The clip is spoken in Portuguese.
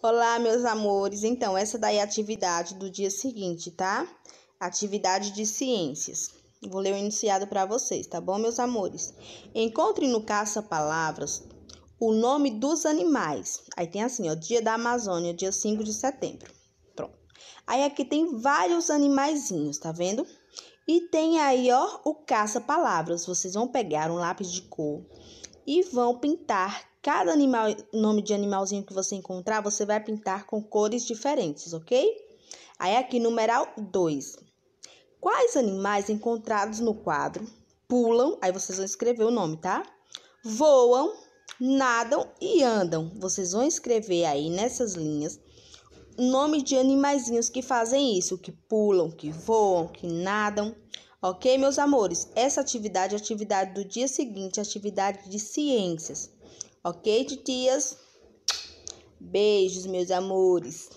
Olá, meus amores. Então, essa daí é a atividade do dia seguinte, tá? Atividade de ciências. Vou ler o enunciado para vocês, tá bom, meus amores? Encontre no caça-palavras o nome dos animais. Aí tem assim, ó, dia da Amazônia, dia 5 de setembro. Pronto. Aí aqui tem vários animaizinhos, tá vendo? E tem aí, ó, o caça-palavras. Vocês vão pegar um lápis de cor e vão pintar cada animal, nome de animalzinho que você encontrar, você vai pintar com cores diferentes, ok? Aí aqui, numeral 2. Quais animais encontrados no quadro pulam, aí vocês vão escrever o nome, tá? Voam, nadam e andam. Vocês vão escrever aí nessas linhas nome de animaizinhos que fazem isso, que pulam, que voam, que nadam. Ok, meus amores? Essa atividade é a atividade do dia seguinte, atividade de ciências. Ok, titias? Beijos, meus amores.